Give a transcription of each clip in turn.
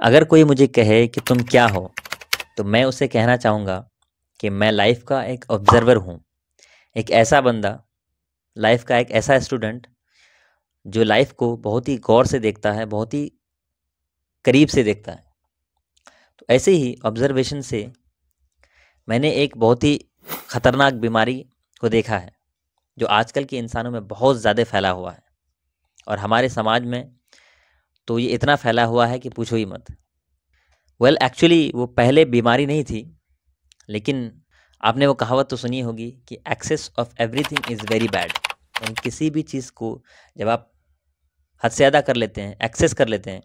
अगर कोई मुझे कहे कि तुम क्या हो तो मैं उसे कहना चाहूँगा कि मैं लाइफ का एक ऑब्ज़र्वर हूँ एक ऐसा बंदा लाइफ का एक ऐसा स्टूडेंट जो लाइफ को बहुत ही गौर से देखता है बहुत ही करीब से देखता है तो ऐसे ही ऑब्ज़र्वेशन से मैंने एक बहुत ही ख़तरनाक बीमारी को देखा है जो आजकल के इंसानों में बहुत ज़्यादा फैला हुआ है और हमारे समाज में तो ये इतना फैला हुआ है कि पूछो ही मत वेल well, एक्चुअली वो पहले बीमारी नहीं थी लेकिन आपने वो कहावत तो सुनी होगी कि excess of everything is very bad यानी किसी भी चीज़ को जब आप हद से ज़्यादा कर लेते हैं एक्सेस कर लेते हैं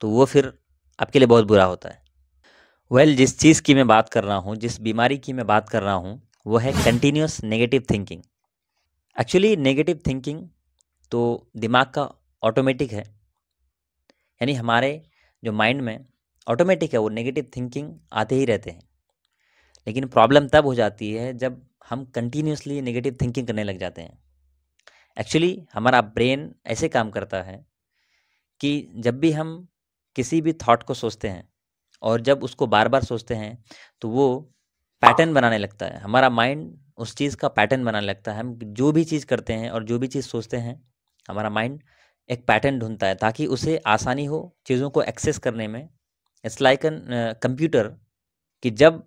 तो वो फिर आपके लिए बहुत बुरा होता है वेल well, जिस चीज़ की मैं बात कर रहा हूँ जिस बीमारी की मैं बात कर रहा हूँ वो है continuous negative thinking actually negative thinking तो दिमाग का ऑटोमेटिक है यानी हमारे जो माइंड में ऑटोमेटिक है वो नेगेटिव थिंकिंग आते ही रहते हैं लेकिन प्रॉब्लम तब हो जाती है जब हम कंटिन्यूसली नेगेटिव थिंकिंग करने लग जाते हैं एक्चुअली हमारा ब्रेन ऐसे काम करता है कि जब भी हम किसी भी थॉट को सोचते हैं और जब उसको बार बार सोचते हैं तो वो पैटर्न बनाने लगता है हमारा माइंड उस चीज़ का पैटर्न बनाने लगता है हम जो भी चीज़ करते हैं और जो भी चीज़ सोचते हैं हमारा माइंड एक पैटर्न ढूंढता है ताकि उसे आसानी हो चीज़ों को एक्सेस करने में इट्स लाइक एन कंप्यूटर कि जब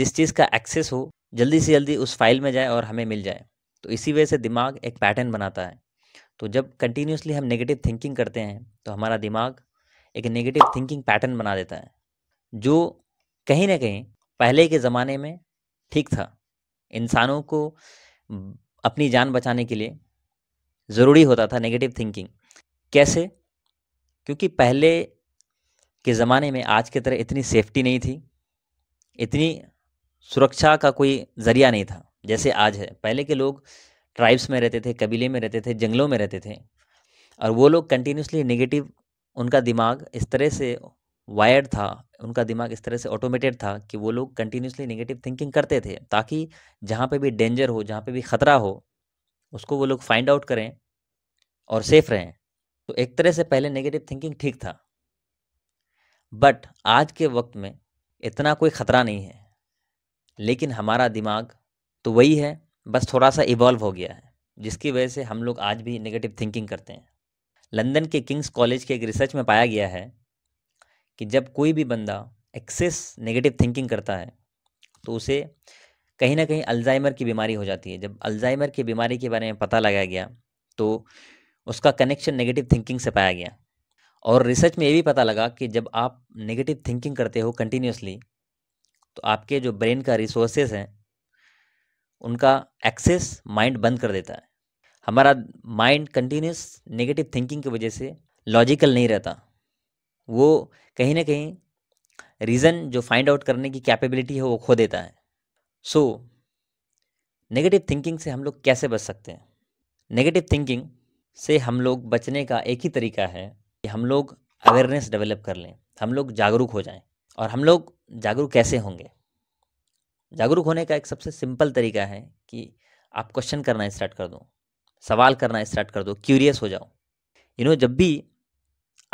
जिस चीज़ का एक्सेस हो जल्दी से जल्दी उस फाइल में जाए और हमें मिल जाए तो इसी वजह से दिमाग एक पैटर्न बनाता है तो जब कंटिन्यूसली हम नेगेटिव थिंकिंग करते हैं तो हमारा दिमाग एक नेगेटिव थिंकिंग पैटर्न बना देता है जो कहीं ना कहीं पहले के ज़माने में ठीक था इंसानों को अपनी जान बचाने के लिए ज़रूरी होता था नेगेटिव थिंकिंग कैसे क्योंकि पहले के ज़माने में आज की तरह इतनी सेफ्टी नहीं थी इतनी सुरक्षा का कोई ज़रिया नहीं था जैसे आज है पहले के लोग ट्राइब्स में रहते थे कबीले में रहते थे जंगलों में रहते थे और वो लोग कंटिन्यूसली नेगेटिव उनका दिमाग इस तरह से वायर्ड था उनका दिमाग इस तरह से ऑटोमेटेड था कि वो लोग कंटिन्यूसली नेगेटिव थिंकिंग करते थे ताकि जहाँ पे भी डेंजर हो जहाँ पे भी ख़तरा हो उसको वो लोग फाइंड आउट करें और सेफ़ रहें तो एक तरह से पहले नेगेटिव थिंकिंग ठीक था बट आज के वक्त में इतना कोई ख़तरा नहीं है लेकिन हमारा दिमाग तो वही है बस थोड़ा सा इवॉल्व हो गया है जिसकी वजह से हम लोग आज भी नेगेटिव थिंकिंग करते हैं लंदन के किंग्स कॉलेज के एक रिसर्च में पाया गया है कि जब कोई भी बंदा एक्सेस नेगेटिव थिंकिंग करता है तो उसे कहीं ना कहीं अल्जाइमर की बीमारी हो जाती है जब अल्जाइमर की बीमारी के बारे में पता लगाया गया तो उसका कनेक्शन नेगेटिव थिंकिंग से पाया गया और रिसर्च में ये भी पता लगा कि जब आप नेगेटिव थिंकिंग करते हो कंटिन्यूसली तो आपके जो ब्रेन का रिसोर्सेज हैं उनका एक्सेस माइंड बंद कर देता है हमारा माइंड कंटिन्यूस नेगेटिव थिंकिंग की वजह से लॉजिकल नहीं रहता वो कहीं ना कहीं रीज़न जो फाइंड आउट करने की कैपेबिलिटी है वो खो देता है सो नेगेटिव थिंकिंग से हम लोग कैसे बच सकते हैं नेगेटिव थिंकिंग से हम लोग बचने का एक ही तरीका है कि हम लोग अवेयरनेस डेवलप कर लें हम लोग जागरूक हो जाएं और हम लोग जागरूक कैसे होंगे जागरूक होने का एक सबसे सिंपल तरीका है कि आप क्वेश्चन करना स्टार्ट कर दो सवाल करना स्टार्ट कर दो क्यूरियस हो जाओ यू नो जब भी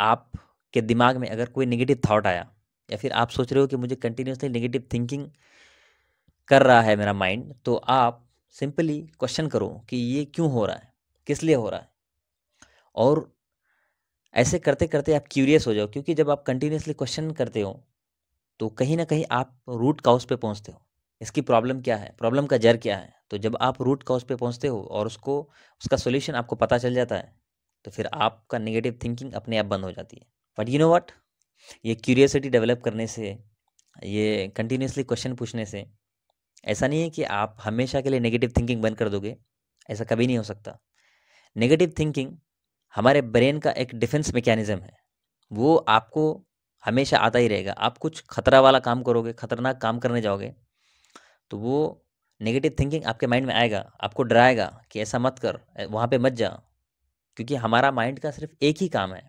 आप के दिमाग में अगर कोई नेगेटिव थाट आया या फिर आप सोच रहे हो कि मुझे कंटिन्यूसली नेगेटिव थिंकिंग कर रहा है मेरा माइंड तो आप सिंपली क्वेश्चन करो कि ये क्यों हो रहा है किस लिए हो रहा है और ऐसे करते करते आप क्यूरियस हो जाओ क्योंकि जब आप कंटिन्यूसली क्वेश्चन करते हो तो कहीं ना कहीं आप रूट काउस पे पहुंचते हो इसकी प्रॉब्लम क्या है प्रॉब्लम का जर क्या है तो जब आप रूट काउस पे पहुंचते हो और उसको उसका सोल्यूशन आपको पता चल जाता है तो फिर आपका नेगेटिव थिंकिंग अपने आप बंद हो जाती है बट यू नो वट ये क्यूरियसिटी डेवलप करने से ये कंटिन्यूसली क्वेश्चन पूछने से ऐसा नहीं है कि आप हमेशा के लिए नेगेटिव थिंकिंग बंद कर दोगे ऐसा कभी नहीं हो सकता नेगेटिव थिंकिंग हमारे ब्रेन का एक डिफेंस मैकेनिज़्म है वो आपको हमेशा आता ही रहेगा आप कुछ खतरा वाला काम करोगे खतरनाक काम करने जाओगे तो वो नेगेटिव थिंकिंग आपके माइंड में आएगा आपको डराएगा कि ऐसा मत कर वहाँ पे मत जा क्योंकि हमारा माइंड का सिर्फ एक ही काम है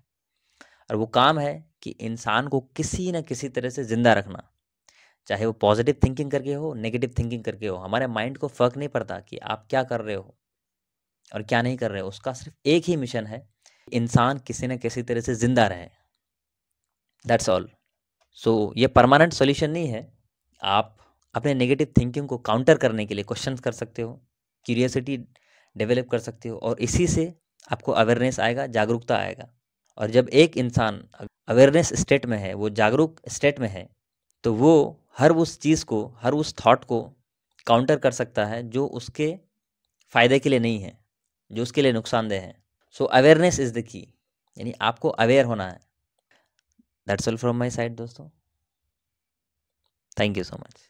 और वो काम है कि इंसान को किसी न किसी तरह से ज़िंदा रखना चाहे वो पॉजिटिव थिंकिंग करके हो नेगेटिव थिंकिंग करके हो हमारे माइंड को फ़र्क नहीं पड़ता कि आप क्या कर रहे हो और क्या नहीं कर रहे हो उसका सिर्फ एक ही मिशन है इंसान किसी न किसी तरह से ज़िंदा रहे दैट्स ऑल सो ये परमानेंट सोल्यूशन नहीं है आप अपने नेगेटिव थिंकिंग को काउंटर करने के लिए क्वेश्चन कर सकते हो क्यूरियसिटी डेवलप कर सकते हो और इसी से आपको अवेयरनेस आएगा जागरूकता आएगा और जब एक इंसान अवेयरनेस स्टेट में है वो जागरूक स्टेट में है तो वो हर उस चीज़ को हर उस थॉट को काउंटर कर सकता है जो उसके फ़ायदे के लिए नहीं है जो उसके लिए नुकसानदेह है so awareness is the key यानी आपको अवेयर होना है that's all from my side दोस्तों थैंक यू सो मच